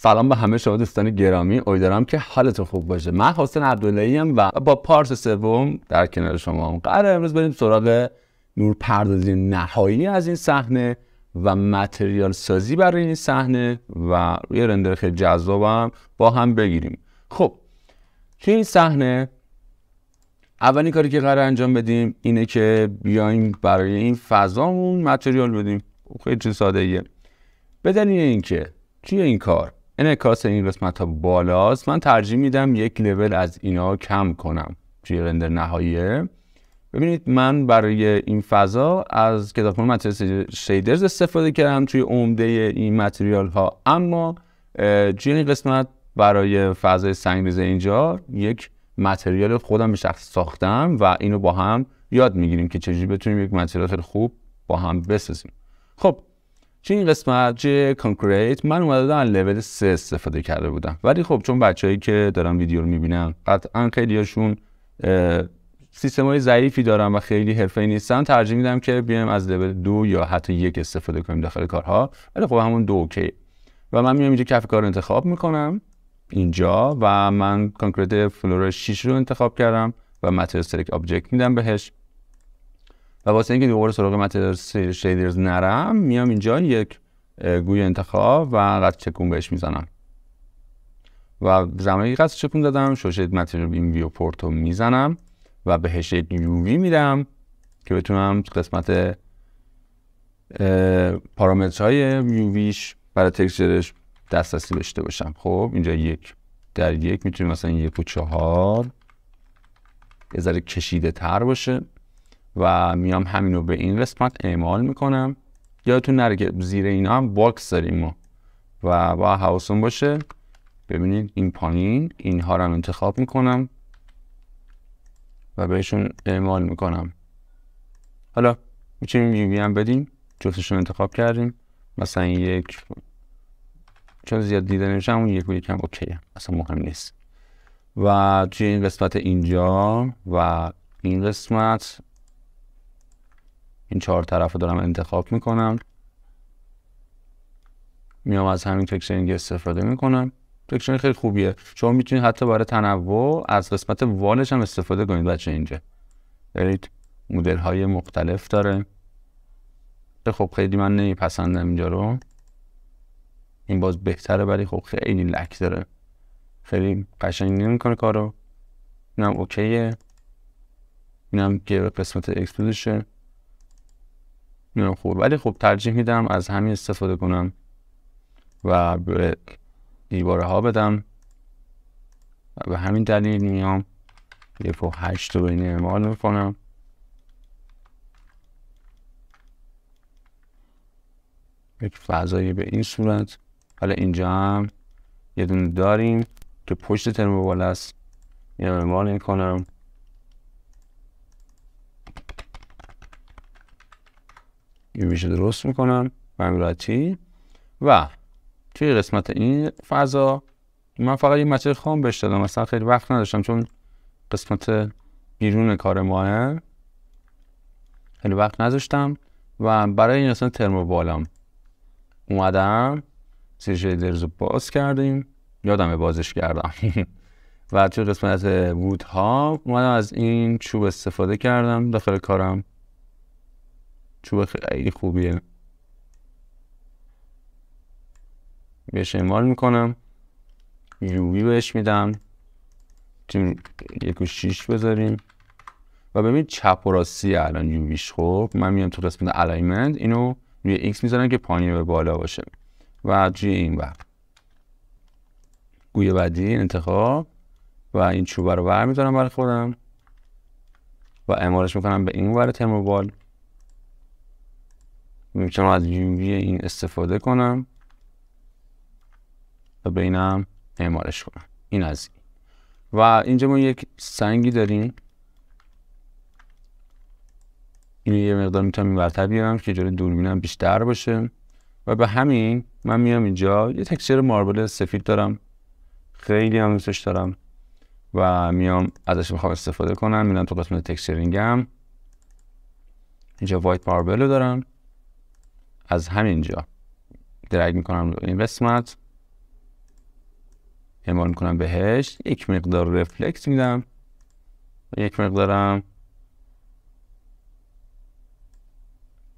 سلام به همه شما دوستان گرامی امیدوارم که حالتون خوب باشه من حسین هم و با پارس سوم در کنار شما هم قرار امروز بریم سراغ پردازی نهایی از این صحنه و متریال سازی برای این صحنه و روی رندر خیلی جذابم با هم بگیریم خب توی این صحنه اولین کاری که قرار انجام بدیم اینه که بیایم برای این فضامون متریال بدیم خیلی چیز ساده ایه به اینکه توی این کار انعکاس این قسمت ها بالاست من ترجیح میدم یک لول از اینا کم کنم توی رندر نهاییه ببینید من برای این فضا از کتاب مطالب شیدرز استفاده کردم توی عمده این متریال ها اما توی این قسمت برای فضای ریزه اینجا یک متریال خودم به شخص ساختم و اینو با هم یاد میگیریم که چجوری بتونیم یک متریال خوب با هم بسازیم خب توی این قسمت جه کانکریت من اومده از لول 3 استفاده کرده بودم ولی خب چون بچههایی که دارن ویدیو رو میبینن قطعا هاشون سیستم های ضعیفی دارن و خیلی حرفه نیستن ترجیح میدم که بیایم از لول دو یا حتی یک استفاده کنیم داخل کارها ولی خب همون دو اوکی و من میام اینجا کف کار انتخاب میکنم اینجا و من کانکریت فلور 6 رو انتخاب کردم و متریال استریک آبجکت میدم بهش و واسه اینکه دوباره سراغ متریال شیدرز نرم میام اینجا یک گوی انتخاب و قد چکون بهش میزنم و زمانی که قد چکون دادم شوشید متریال این ویو پورت میزنم و به یک یووی میرم که بتونم قسمت پارامترهای یوویش برای تکسچرش دسترسی داشته باشم خب اینجا یک در یک میتونیم مثلا یک و چهار یه ذره کشیده تر باشه و میام همین رو به این قسمت اعمال میکنم یادتون نره که زیر اینا هم باکس داریم ما و با حواستون باشه ببینید این پایین اینها رو هم انتخاب میکنم و بهشون اعمال میکنم حالا میتونیم یووی هم بدیم جفتشون انتخاب کردیم مثلا یک چون زیاد دیده نمیشه همون یک و یک هم اوکی اصلا مهم نیست و توی این قسمت اینجا و این قسمت این چهار طرف رو دارم انتخاب میکنم میام از همین تکشنینگ استفاده میکنم تکشن خیلی خوبیه شما میتونید حتی برای تنوع از قسمت والش هم استفاده کنید بچه اینجا دارید مدل های مختلف داره خب خیلی من نمیپسندم اینجا رو این باز بهتره ولی خب خیلی لک داره خیلی قشنگ نمیکنه کارو اینم اوکیه اینم که قسمت اکسپوزیشن خوب ولی خب ترجیح میدم از همین استفاده کنم و به دیواره ها بدم و به همین دلیل میام یک و هشت رو این اعمال میکنم یک فضایی به این صورت حالا اینجا هم یه دونه داریم که پشت ترموبال بالا است اعمال میکنم ویژه درست میکنن بنگلاتی و توی قسمت این فضا من فقط یه مچه خام بهش مثلا خیلی وقت نداشتم چون قسمت بیرون کار ماه خیلی وقت نذاشتم و برای این اصلا ترم بالم اومدم سیشه درز باز کردیم یادم بازش کردم و توی قسمت ها اومدم از این چوب استفاده کردم داخل کارم چوب خیلی خوبیه بهش اعمال میکنم یوبی بهش میدم چون یک و شیش بذاریم و ببین چپ و راستی الان یوبیش خوب من میام تو قسمت الاینمنت اینو روی ایکس میذارم که پانی به بالا باشه و توی این بر گوی بعدی انتخاب و این چوبه رو برمیدارم برای خودم و اعمالش میکنم به این ور ترموبال میتونم از وی این استفاده کنم و به اینم کنم این از این و اینجا ما یک سنگی داریم اینو یه مقدار میتونم این برتر بیارم که جلوی دوربینم بیشتر باشه و به همین من میام اینجا یه تکسچر ماربل سفید دارم خیلی هم دوستش دارم و میام ازش میخوام استفاده کنم میرم تو قسمت تکسچرینگم اینجا وایت ماربل رو دارم از همینجا درگ میکنم رو این قسمت اعمال میکنم بهش یک مقدار رفلکس میدم و یک مقدارم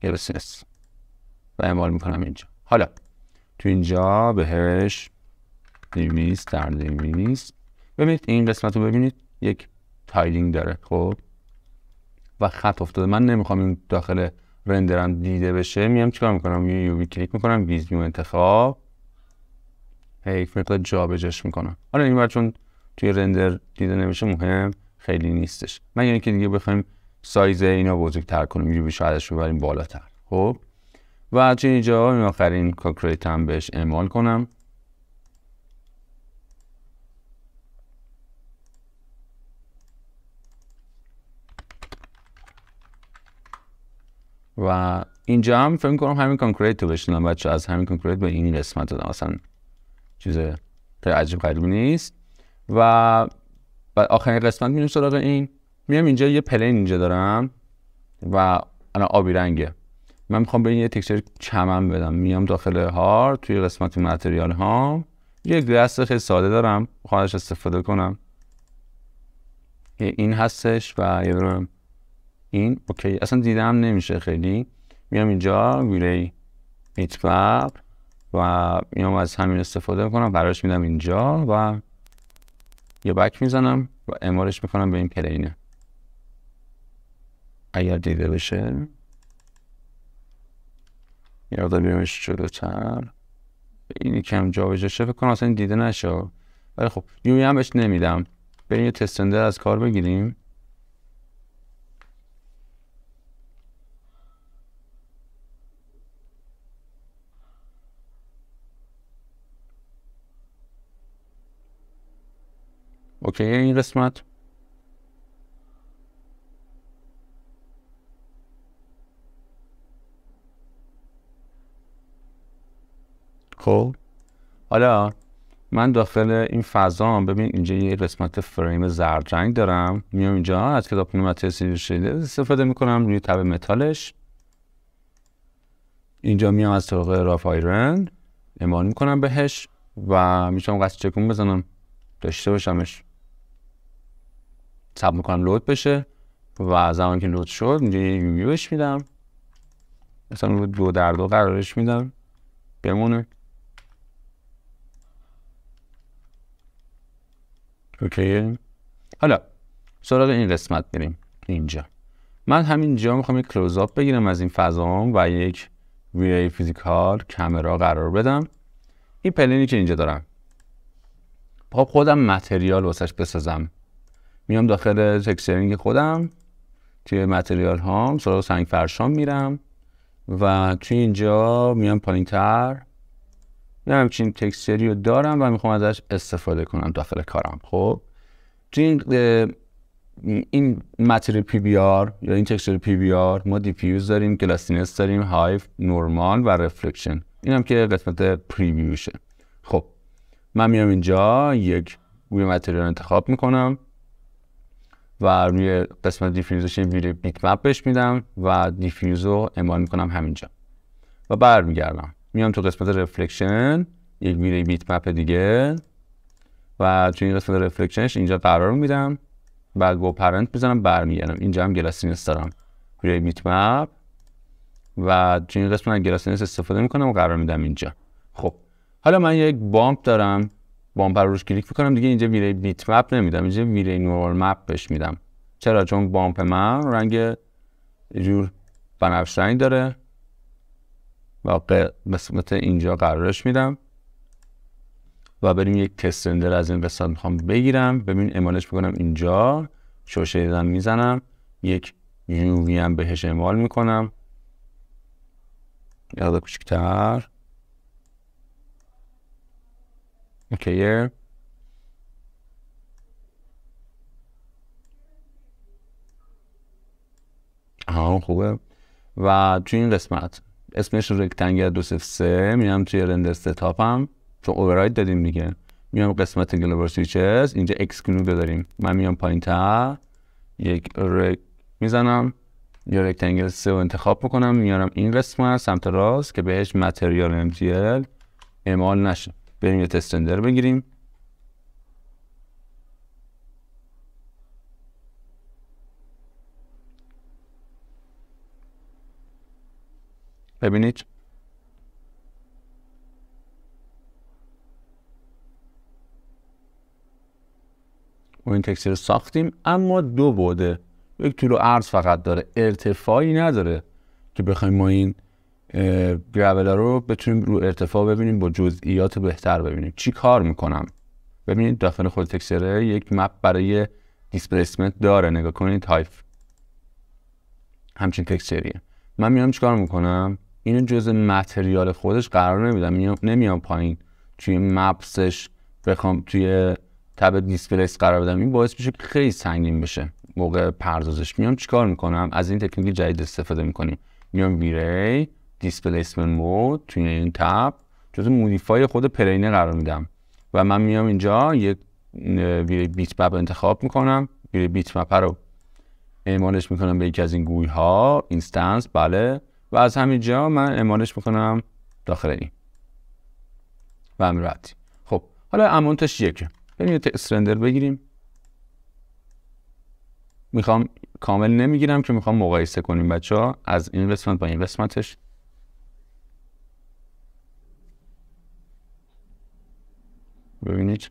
گرسنس و اعمال میکنم اینجا حالا تو اینجا بهش دیمیز، در ببینید این قسمت رو ببینید یک تایلینگ داره خب و خط افتاده من نمیخوام این داخل رندرم دیده بشه میام چیکار میکنم یه یو وی کلیک میکنم نیو انتخاب هی مقدار جابجاش میکنم حالا آره، اینور چون توی رندر دیده نمیشه مهم خیلی نیستش من یعنی که دیگه بخوایم سایز اینا بزرگتر کنیم یه شاید ببریم بالاتر خب و چه اینجا این آخرین کاکریت هم بهش اعمال کنم و اینجا هم فکر کنم همین کانکریت رو بشن بچه از همین کانکریت به این قسمت دادم اصلا چیز عجیب قریب نیست و آخرین قسمت میرم سراغ این میام اینجا یه پلین اینجا دارم و انا آبی رنگه من میخوام به این یه تکسچر چمن بدم میام داخل هار توی قسمت متریال ها یه گلاس خیلی ساده دارم خواهش استفاده کنم این هستش و یه این اوکی اصلا دیدم نمیشه خیلی میام اینجا ویلی ایت کلاب و میام از همین استفاده میکنم براش میدم اینجا و یه بک میزنم و امارش میکنم به این پلینه اگر دیده بشه یه بیمش جلوتر اینی کم به شه فکر کنم اصلا دیده نشه ولی خب یوی هم بهش نمیدم بریم یه تستندر از کار بگیریم اوکی این قسمت خب حالا من داخل این فضا ببین اینجا یه قسمت فریم زردرنگ دارم میام اینجا از کتاب متریال شده استفاده میکنم روی تب متالش اینجا میام از طرق راف آیرن اعمال میکنم بهش و میتونم قصد چکون بزنم داشته باشمش سب میکنم لود بشه و زمان که لود شد اینجا یه یو میدم مثلا رو دو در دو قرارش میدم بمونه اوکی حالا سراغ این قسمت بریم اینجا من همین جا میخوام یک کلوزآپ بگیرم از این فضام و یک ویای فیزیکال کامرا قرار بدم این پلینی که اینجا دارم با خب خودم متریال واسش بسازم میام داخل تکسچرینگ خودم توی متریال هام سراغ سنگ فرشام میرم و توی اینجا میام پایین تر یه همچین رو دارم و میخوام ازش استفاده کنم داخل کارم خب توی این این متریال پی بی آر یا این تکسری پی بی آر ما دیفیوز داریم گلاستینس داریم هایف نورمال و رفلکشن این هم که قسمت پریویوشه خب من میام اینجا یک گوی متریال انتخاب میکنم و روی قسمت دیفیوزش ویدیو بیت مپ میدم و دیفیوز رو اعمال میکنم همینجا و برمیگردم میام تو قسمت رفلکشن یک ویدیو بیت مپ دیگه و توی این قسمت رفلکشنش اینجا قرار میدم بعد با پرنت میزنم برمیگردم اینجا هم گلاسینس دارم روی بیت مپ و توی این قسمت گلاسینس استفاده میکنم و قرار میدم اینجا خب حالا من یک بامپ دارم بامپر روش کلیک میکنم دیگه اینجا میره بیت مپ نمیدم اینجا میره نورمال مپ بهش میدم چرا چون بامپ من رنگ جور بنفش رنگ داره و قسمت اینجا قرارش میدم و بریم یک کسندر از این قسمت میخوام بگیرم ببین اعمالش بکنم اینجا شوشه دیدم میزنم یک یووی هم بهش اعمال میکنم یاد کوچکتر Okay, yeah. آها خوبه و توی این قسمت اسمش رکتنگل دو سف سه میام توی رندر ستاپ هم چون اوورراید دادیم دیگه میام قسمت گلوبر سویچز اینجا کنو داریم من میام پایین تر یک رک میزنم یا رکتنگل سه رو انتخاب بکنم میارم این قسمت سمت راست که بهش متریال امتیل اعمال نشه بریم یه تستندر بگیریم ببینید اون این تکسیر ساختیم اما دو بوده یک طول و عرض فقط داره ارتفاعی نداره که بخوایم ما این گرابلا رو بتونیم رو ارتفاع ببینیم با جزئیات بهتر ببینیم چی کار میکنم ببینید داخل خود تکسره یک مپ برای دیسپلیسمنت داره نگاه کنید تایف همچین تکسریه من میام چیکار میکنم اینو جزء متریال خودش قرار نمیدم نمیام پایین توی مپسش بخوام توی تب دیسپلیس قرار بدم این باعث میشه خیلی سنگین بشه موقع پردازش میام چیکار میکنم از این تکنیک جدید استفاده میکنیم میام ویری دیسپلیسمنت مود توی این تب جز مودیفای خود پرینه قرار میدم و من میام اینجا یک بیت مپ انتخاب میکنم ویری بیت مپ رو اعمالش میکنم به یکی از این گوی ها اینستنس بله و از همینجا من اعمالش میکنم داخل این و همین راحتی خب حالا امانتش یکه بریم یه بگیریم میخوام کامل نمیگیرم که میخوام مقایسه کنیم بچه ها از این قسمت با این قسمتش ببینید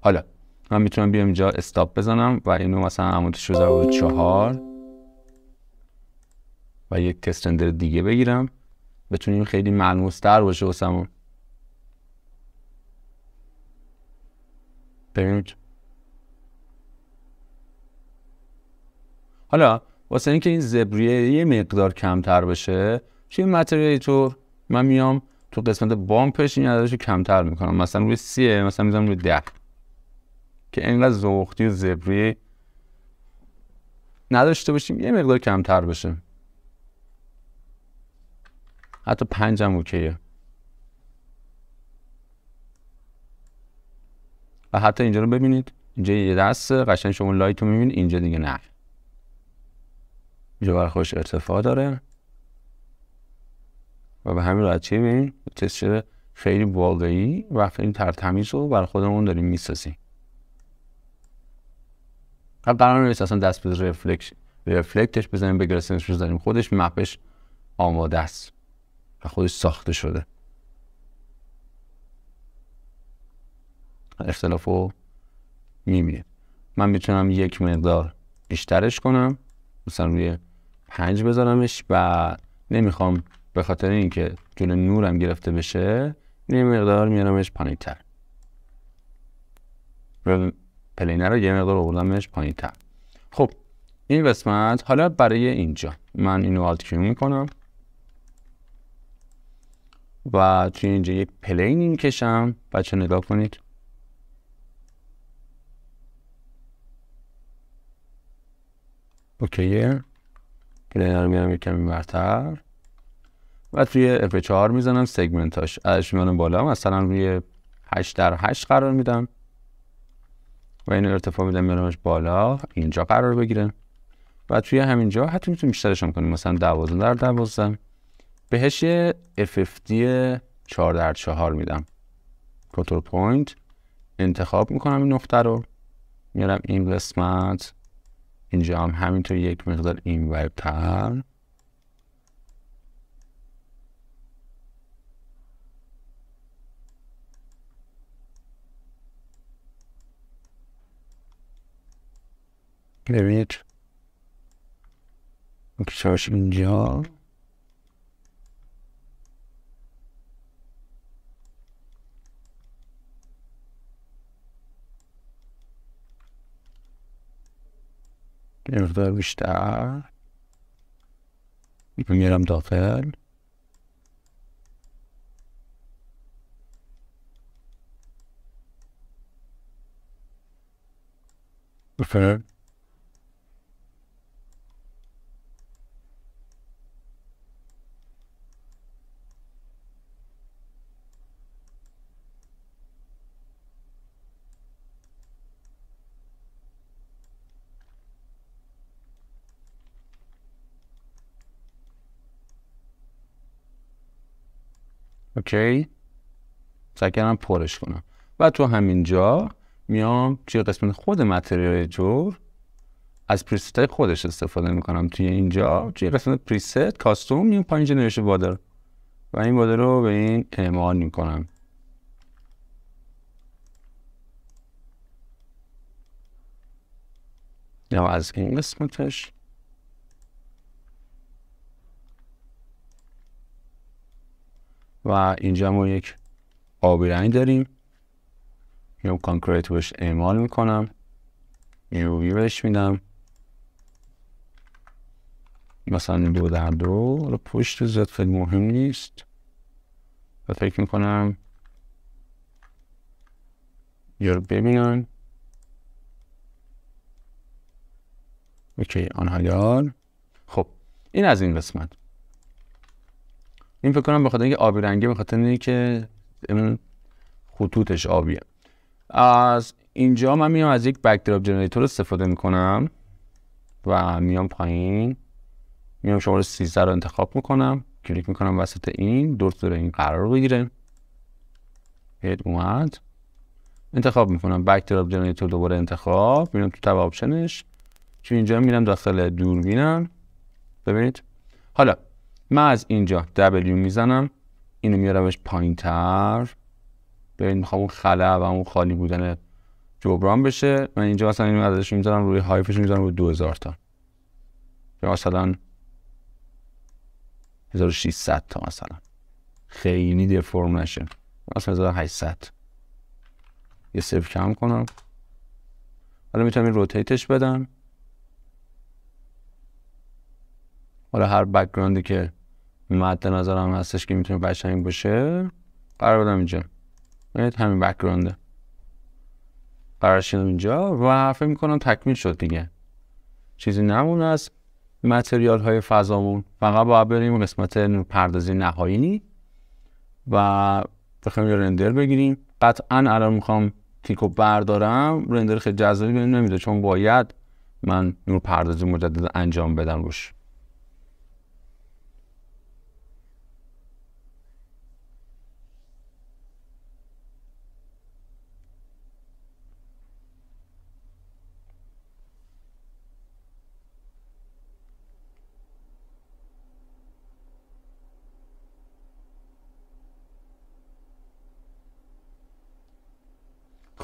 حالا من میتونم بیام اینجا استاپ بزنم و اینو مثلا شده و چهار و یک تستندر دیگه بگیرم بتونیم خیلی ملموس تر باشه واسمون ببینید حالا واسه اینکه این زبریه یه مقدار کمتر بشه توی تو من میام تو قسمت بامپش این عددش رو کمتر میکنم مثلا روی سیه مثلا میزنم روی ده که اینقدر زوختی و زبری نداشته باشیم یه مقدار کمتر بشه حتی پنج هم اوکیه و حتی اینجا رو ببینید اینجا یه دست قشنگ شما لایت رو میبینید اینجا دیگه نه اینجا برای خودش ارتفاع داره و به همین راحتی ببینیم تست شده خیلی واقعی و خیلی ترتمیز رو برای خودمون داریم میسازیم قرار خب نیست اصلا دست به رفلکش رفلکتش بزنیم به گرسنش بزنیم خودش مپش آماده است و خودش ساخته شده اختلاف رو میبینید من میتونم یک مقدار بیشترش کنم مثلا روی پنج بذارمش و نمیخوام به خاطر اینکه جلو نورم گرفته بشه یه مقدار میارمش پایین تر پلینر رو یه مقدار آوردمش پایین تر خب این قسمت حالا برای اینجا من اینو آلت کیو میکنم و توی اینجا یک پلین این کشم بچه نگاه کنید اوکیه پلینر رو میارم کمی برتر و توی اف 4 میزنم سگمنتاش ازش میانم بالا مثلا روی 8 در 8 قرار میدم و این ارتفاع میدم میارمش بالا اینجا قرار بگیره و توی همینجا حتی میتونیم بیشترش هم کنیم مثلا 12 در 12 بهش یه FFD 4 در 4 میدم کنترل پوینت انتخاب میکنم این نقطه رو میارم این قسمت اینجا هم همینطور یک مقدار این تر پریود بگذارش اینجا یه بیشتر میرم داخل Preferred. اوکی سعی کردم پرش کنم و تو همینجا میام توی قسمت خود متریال جور از پریست های خودش استفاده میکنم توی اینجا توی قسمت پریست کاستوم میام پایین جنریشن بادر و این بادر رو به این اعمال میکنم یا از این قسمتش و اینجا ما یک آبی رنگ داریم میام کانکریت بهش اعمال میکنم نیروی بهش میدم مثلا دو در دو پشت زد خیلی مهم نیست و فکر میکنم یا رو ببینن اوکی آنها خب این از این قسمت این فکر کنم به اینکه آبی رنگی به خاطر که خطوطش آبیه از اینجا من میام از یک بکدراپ جنریتور استفاده میکنم و میام پایین میام شماره 13 رو انتخاب میکنم کلیک میکنم وسط این دور دور این قرار بگیره هید اومد انتخاب میکنم بکدراپ جنریتور دوباره انتخاب میرم تو تب آپشنش چون اینجا میرم داخل دوربینم ببینید حالا من از اینجا W میزنم اینو میارمش پایین تر ببین میخوام اون خلا و اون خالی بودن جبران بشه من اینجا مثلا اینو ازش میذارم روی هایفش میذارم و 2000 تا یا مثلا 1600 تا مثلا خیلی فرم نشه مثلا 1800 یه صرف کم کنم حالا میتونم این روتیتش بدم حالا هر بکگراندی که مد نظرم هستش که میتونه قشنگ باشه قرار بدم اینجا ببینید همین بکگرانده قرار اینجا و حرفه میکنم تکمیل شد دیگه چیزی نمونه از متریال های فضامون فقط باید بریم قسمت پردازی نهایی و بخوایم رندر بگیریم قطعا الان میخوام تیک رو بردارم رندر خیلی جذابی بهم نمیده چون باید من نور پردازی مجدد انجام بدم روش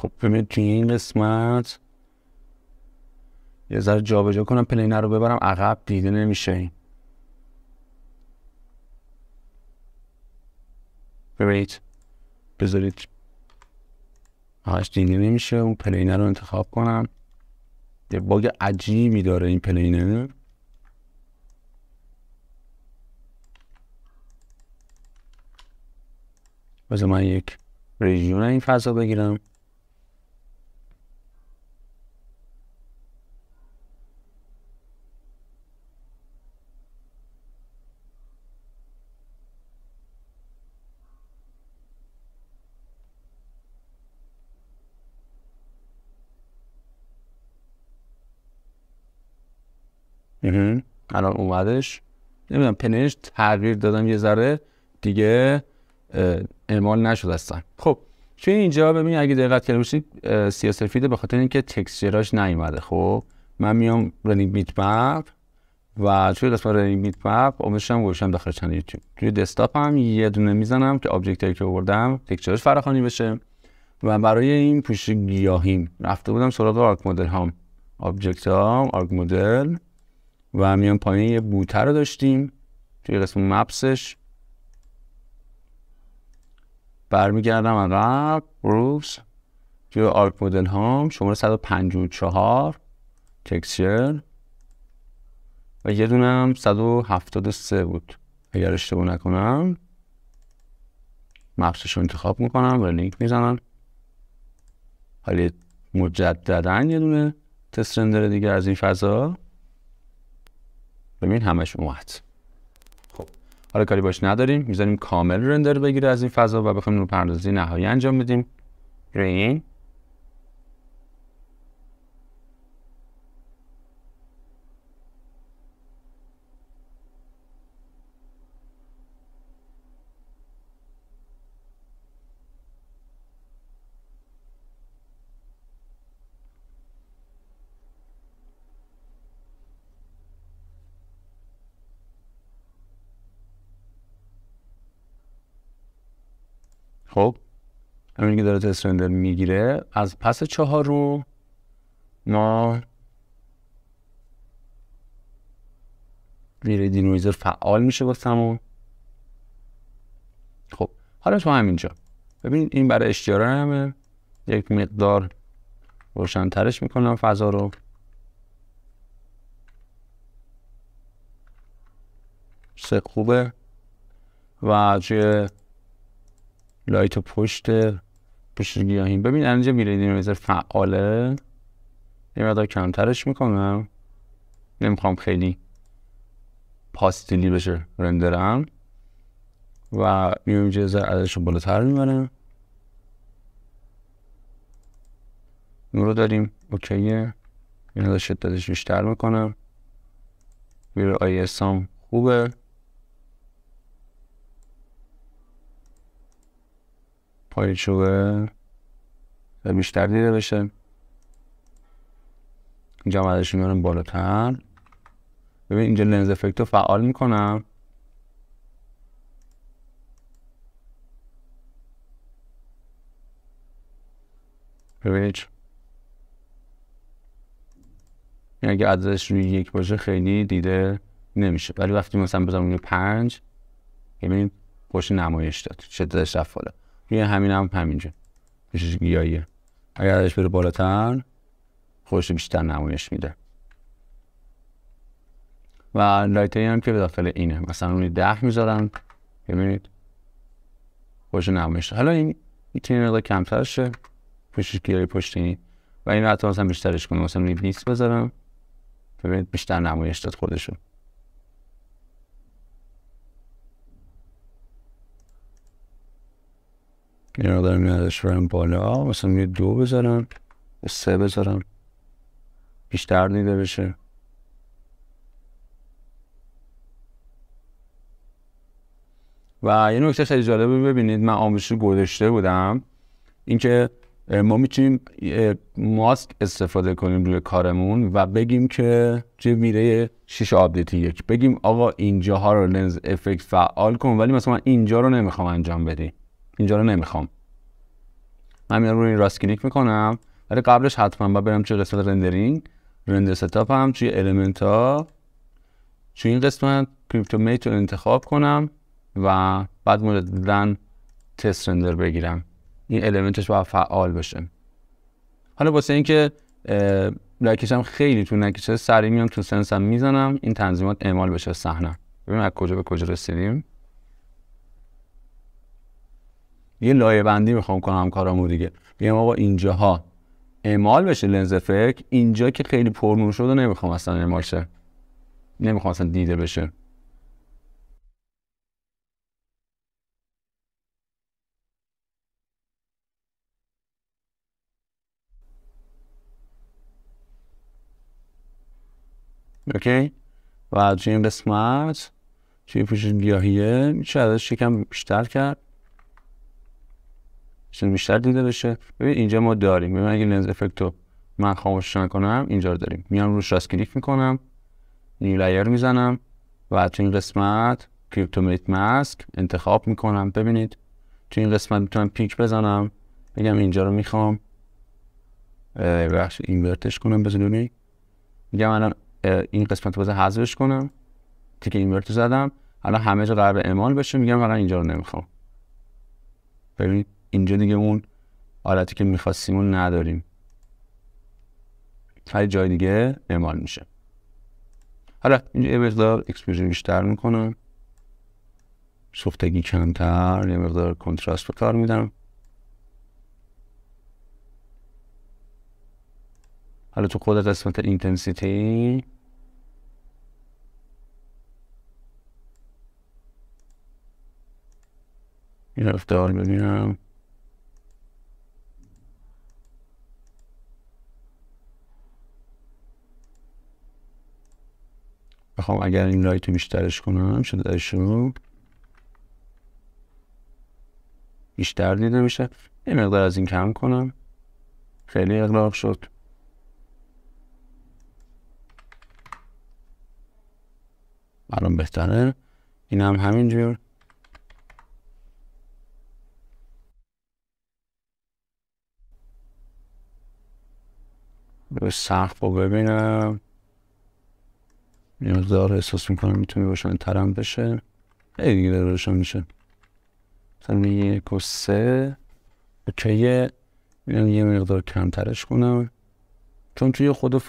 خب ببینید توی این قسمت یه ذره جابجا کنم پلینر رو ببرم عقب دیده نمیشه این ببینید بذارید هاش دیده نمیشه اون پلینر رو انتخاب کنم یه باگ عجیبی داره این پلینر بذار من یک ریژیون این فضا بگیرم الان اومدش نمیدونم پنش تغییر دادم یه ذره دیگه اعمال نشد هستن خب توی اینجا ببین اگه دقت کرده باشید سیاسفیده به خاطر اینکه تکسچرش نیومده خب من میام رنینگ میت مپ و توی قسمت رنینگ میت مپ و گوشم داخل چند یوتیوب توی دسکتاپ هم یه دونه میزنم که آبجکت که آوردم فراخوانی بشه و برای این پوشش گیاهیم رفته بودم سراغ آرک مدل هام آبجکت ها آرک مدل و میان پایین یه بوته رو داشتیم توی قسم مپسش برمیگردم عقب روز توی آرک مدل هام شماره 154 تکسچر و یه هم 173 بود اگر اشتباه نکنم مپسش رو انتخاب میکنم و لینک میزنم حالی مجددن یه دونه تست رندر دیگه از این فضا ببین همش اومد خب حالا کاری باش نداریم میذاریم کامل رندر بگیره از این فضا و بخوایم رو نهایی انجام بدیم رین. خب همین که داره تست رندر میگیره از پس چهار رو ما ریلی دینویزر فعال میشه واسم خب حالا تو همینجا ببین این برای اشتیاره همه یک مقدار ترش میکنم فضا رو سه خوبه و توی لایت و پشت پشت گیاهین ببین اینجا میره فعاله یه مقدار کمترش میکنم نمیخوام خیلی پاستیلی بشه رندرم و میریم ازش ازش رو بالاتر میبرم نور رو داریم اوکیه این شدتش بیشتر میکنم میره آی اسام خوبه پایین شده بیشتر دیده بشه اینجا ازش میارم بالاتر ببین اینجا لنز افکت رو فعال میکنم ببینید این اگه عددش روی یک باشه خیلی دیده نمیشه ولی وقتی مثلا بزنم روی پنج ببینید پشت نمایش داد شدتش رفت روی همین هم همینجا پیشش گیاهیه اگر ازش بره بالاتر خوش بیشتر نمایش میده و لایتری هم که به داخل اینه مثلا اون ده میذارم ببینید خوش نمایش حالا این میتونی نقدر کمتر شه پیشش پشتی. پشتینی و این رو حتی مثلا بیشترش کنم مثلا بیست بذارم ببینید بیشتر نمایش داد خودشون یه رو دارم یادش برم بالا مثلا یه دو بذارم سه بذارم بیشتر دیده بشه و یه نکته خیلی جالبه ببینید من آموزش گذاشته بودم اینکه ما میتونیم ماسک استفاده کنیم روی کارمون و بگیم که چه میره شیش آپدیت یک بگیم آقا اینجاها رو لنز افکت فعال کن ولی مثلا اینجا رو نمیخوام انجام بدی اینجا رو نمیخوام من رو این راست کلیک میکنم ولی قبلش حتما باید برم توی قسمت رندرینگ رندر ستاپ هم توی المنت ها توی این قسمت کریپتو میت رو انتخاب کنم و بعد مجددا تست رندر بگیرم این المنتش باید فعال بشه حالا واسه اینکه هم خیلی تو نکشه سری میام تو سنسم میزنم این تنظیمات اعمال بشه صحنه ببینم از کجا به کجا رسیدیم یه لایه بندی میخوام کنم کارامو دیگه میگم آقا اینجاها اعمال بشه لنز فکر اینجا که خیلی پرنور شده نمیخوام اصلا اعمال شه نمیخوام اصلا دیده بشه اوکی و توی این قسمت توی پوشش گیاهیه میشه ازش یکم بیشتر کرد چیز بیشتر دیده بشه ببین اینجا ما داریم ببین اگه لنز افکت رو من خاموشش نکنم اینجا رو داریم میام روش راست کلیک میکنم نیو لایر میزنم و تو این قسمت میت ماسک انتخاب میکنم ببینید تو این قسمت میتونم پیک بزنم بگم اینجا رو میخوام بخش اینورتش کنم بزنونی میگم الان این قسمت رو حذفش کنم تیک اینورت زدم الان همه جا قرار اعمال بشه میگم الان اینجا رو نمیخوام ببینید اینجا دیگه اون حالتی که میخواستیم اون نداریم هر جای دیگه اعمال میشه حالا اینجا یه مقدار اکسپوژر بیشتر میکنم سفتگی کمتر یه مقدار کنتراست به کار میدم حالا تو خود قسمت اینتنسیتی این رفتار ببینم بخوام اگر این لایت رو بیشترش کنم شده رو بیشتر دیده میشه یه مقدار از این کم کنم خیلی اغلاق شد الان بهتره این هم همینجور سخت رو ببینم یه مقدار احساس میکنم میتونه باشم ترم بشه خیلی دیگه روشن میشه مثلا یک و سه اوکیه یه مقدار کمترش کنم چون توی خود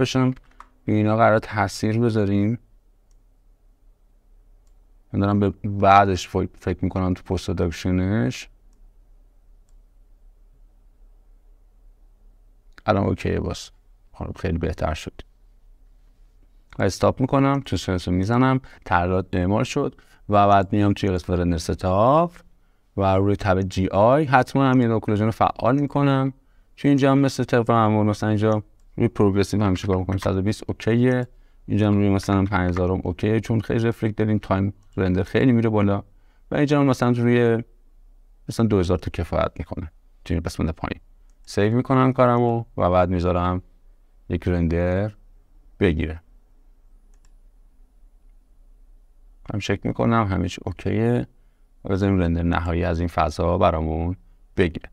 بشم اینا قرار تاثیر بذاریم من دارم به بعدش فکر میکنم تو پست ادکشنش الان اوکیه باز خب، خیلی بهتر شد استاپ میکنم چون سنسو میزنم ترداد معمار شد و بعد میام توی قسمت رندر ستاپ و روی تب جی آی حتما هم این رو فعال میکنم چون اینجا هم مثل طبق معمول مثلا اینجا روی پروگرسیو همیشه کار میکنم 120 اوکیه اینجا هم روی مثلا 5000 اوکیه چون خیلی رفلکت داریم تایم رندر خیلی میره بالا و اینجا هم مثلا روی مثلا 2000 تا کفایت میکنه بس قسمت پایین سیو میکنم کارمو و بعد میذارم یک رندر بگیره هم چک میکنم همیشه اوکیه بذاریم رندر نهایی از این فضا برامون بگیره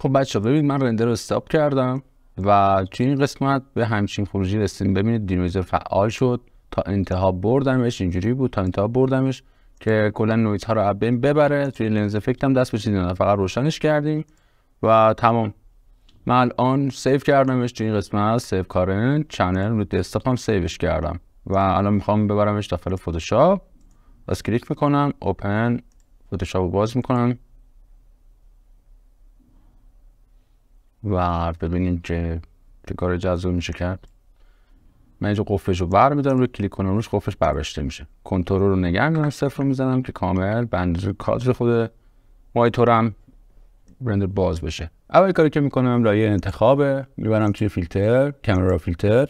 خب بچه ببینید من رندر رو استاپ کردم و توی این قسمت به همچین خروجی رسیدیم ببینید دینویزر فعال شد تا انتها بردمش اینجوری بود تا انتها بردمش که کلا نویت ها رو بین ببره توی لنز افکت دست به فقط روشنش کردیم و تمام من الان سیف کردمش تو این قسمت سیف سیو کارنت چنل رو هم سیوش کردم و الان میخوام ببرمش داخل فوتوشاپ بس کلیک میکنم اوپن فوتوشاپ رو باز میکنم و ببینید که چه کار جذب میشه کرد من اینجا قفش رو بر میدارم رو کلیک کنم روش قفش برداشته میشه کنترل رو نگه میدارم صفر رو میزنم که کامل بندازه کادر خود مایتورم رندر باز بشه اول کاری که میکنم لایه انتخابه میبرم توی فیلتر کامرا فیلتر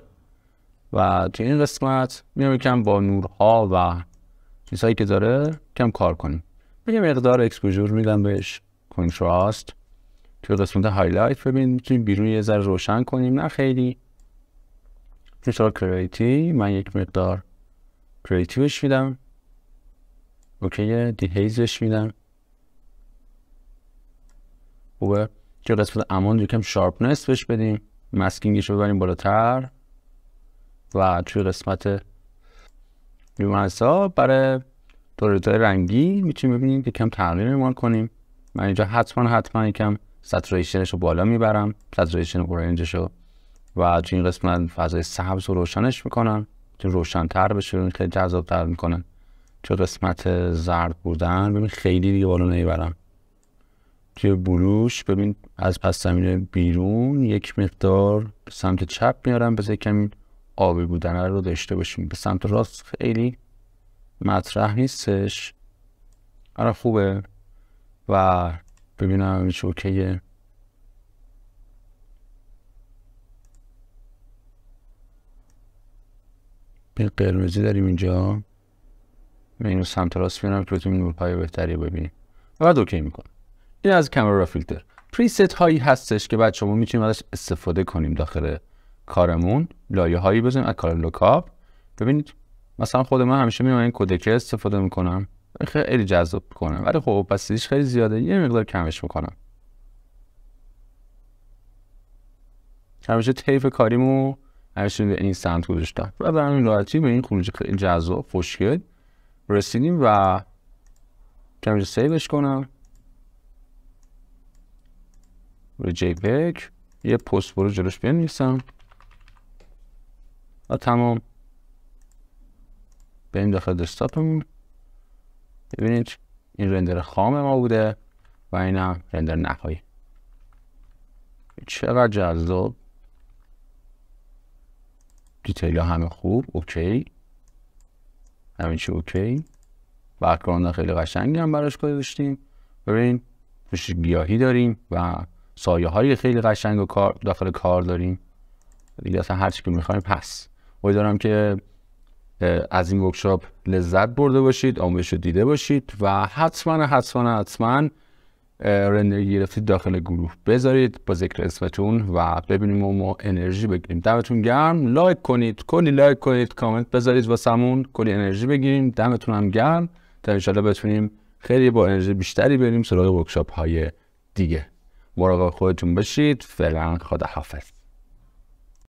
و توی این قسمت میام یکم با نورها و چیزهایی که داره کم کار کنیم میگم مقدار اکسپوژور میدم بهش کنتراست توی قسمت هایلایت ببین میتونیم بیرون یه ذره روشن کنیم نه خیلی فیلتر کریتی من یک مقدار کریتیوش میدم اوکی دیهیزش میدم خوبه چه قسمت امان یکم شارپنس بهش بدیم مسکینگش رو ببریم بالاتر و توی قسمت ها برای توریت رنگی میتونیم ببینیم که کم تغییر ایمان کنیم من اینجا حتما حتما یکم ساتوریشنش رو بالا میبرم ساتوریشن اورنجش رو و توی این قسمت فضای سبز رو روشنش میکنم روشن روشنتر بشه خیلی تر میکنن چون قسمت زرد بودن ببین خیلی دیگه بالا نمیبرم توی بلوش ببین از پس زمینه بیرون یک مقدار به سمت چپ میارم بذار کمی آبی بودن رو داشته باشیم به سمت راست خیلی مطرح نیستش آره خوبه و ببینم این اوکیه به قرمزی داریم اینجا من اینو سمت راست میارم که بتونیم نورپای بهتری ببینیم و بعد اوکی میکنم این از کامرا فیلتر پریست هایی هستش که بعد شما میتونیم ازش استفاده کنیم داخل کارمون لایه هایی بزنیم از کار لوکاپ ببینید مثلا خود من همیشه میام این کودکه استفاده میکنم خیلی جذاب کنم ولی خب بسش خیلی زیاده یه مقدار کمش میکنم همیشه تیف کاریمو همیشه به این سمت گذاشتم و به این راحتی به این خروج خیلی جذاب خوشگل رسیدیم و کمی سیوش کنم روی جی بک یه پست برو جلوش بنویسم و تمام بریم داخل دسکتاپمون ببینید این رندر خام ما بوده و این هم رندر نهایی چقدر جذاب دیتیل همه خوب اوکی همین چی اوکی بکراند خیلی قشنگی هم براش گذاشتیم ببین توش گیاهی داریم و سایه های خیلی قشنگ و کار داخل کار داریم دیگه اصلا هر چی که میخوایم پس امیدوارم که از این ورکشاپ لذت برده باشید آموزش دیده باشید و حتما حتما حتما رندر گرفتید داخل گروه بذارید با ذکر اسمتون و ببینیم و ما انرژی بگیریم دمتون گرم لایک کنید کلی لایک کنید کامنت بذارید واسمون کلی انرژی بگیریم دمتون هم گرم تا انشالله بتونیم خیلی با انرژی بیشتری بریم سراغ ورکشاپ های دیگه مراقب خودتون باشید فعلا خدا حافظ